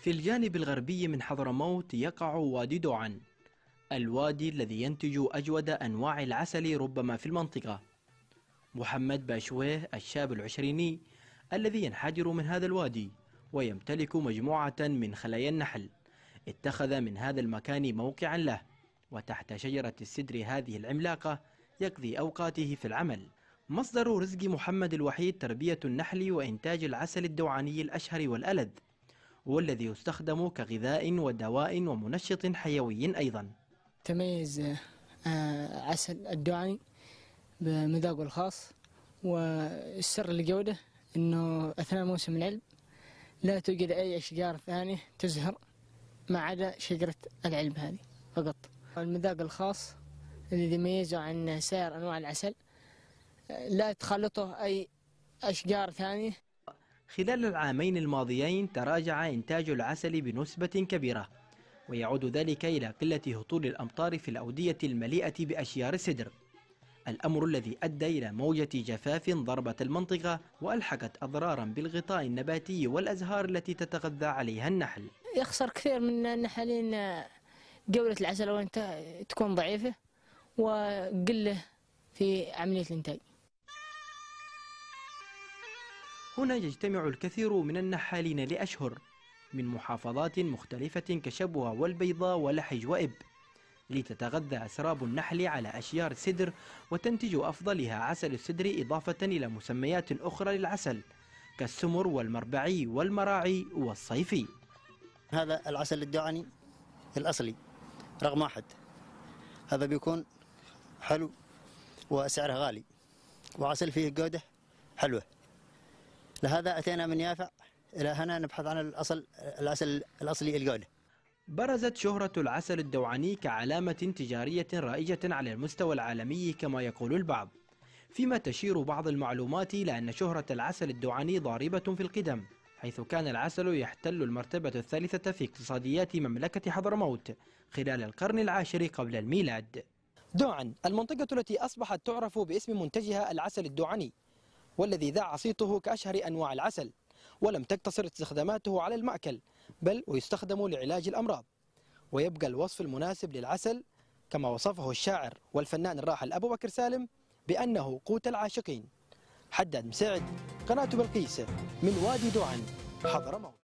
في الجانب الغربي من حضرموت يقع وادي دوعن الوادي الذي ينتج أجود أنواع العسل ربما في المنطقة محمد باشويه الشاب العشريني الذي ينحدر من هذا الوادي ويمتلك مجموعة من خلايا النحل اتخذ من هذا المكان موقعا له وتحت شجرة السدر هذه العملاقة يقضي أوقاته في العمل مصدر رزق محمد الوحيد تربية النحل وإنتاج العسل الدوعاني الأشهر والألد والذي يستخدم كغذاء ودواء ومنشط حيوي أيضا تميز آه، عسل الدوعاني بمذاقه الخاص والسر الجودة أنه أثناء موسم العلب لا توجد أي أشجار ثانية تزهر ما عدا شجرة العلب هذه فقط المذاق الخاص الذي يميزه عن سائر أنواع العسل لا تخلطه أي أشجار ثانية خلال العامين الماضيين تراجع إنتاج العسل بنسبة كبيرة ويعود ذلك إلى قلة هطول الأمطار في الأودية المليئة بأشجار السدر الأمر الذي أدى إلى موجة جفاف ضربت المنطقة وألحقت أضرارا بالغطاء النباتي والأزهار التي تتغذى عليها النحل يخسر كثير من النحلين جولة العسل وانت تكون ضعيفة وقله في عملية الإنتاج هنا يجتمع الكثير من النحالين لأشهر من محافظات مختلفة كشبوة والبيضاء ولحج وإب لتتغذى أسراب النحل على أشجار السدر وتنتج أفضلها عسل السدر إضافة إلى مسميات أخرى للعسل كالسمر والمربعي والمراعي والصيفي هذا العسل الدعاني الأصلي رقم واحد هذا بيكون حلو وسعره غالي وعسل فيه جودة حلوة لهذا أتينا من يافع إلى هنا نبحث عن الأصل العسل الأصلي الجودة برزت شهرة العسل الدوعاني كعلامة تجارية رائجة على المستوى العالمي كما يقول البعض فيما تشير بعض المعلومات إلى أن شهرة العسل الدوعاني ضاربة في القدم حيث كان العسل يحتل المرتبة الثالثة في اقتصاديات مملكة حضرموت خلال القرن العاشر قبل الميلاد دوعا المنطقة التي أصبحت تعرف باسم منتجها العسل الدوعاني والذي ذاع صيته كأشهر أنواع العسل ولم تقتصر استخداماته على المأكل بل ويستخدم لعلاج الأمراض ويبقى الوصف المناسب للعسل كما وصفه الشاعر والفنان الراحل أبو بكر سالم بأنه قوت العاشقين حداد مساعد قناة بلقيس من وادي دعن حضرموت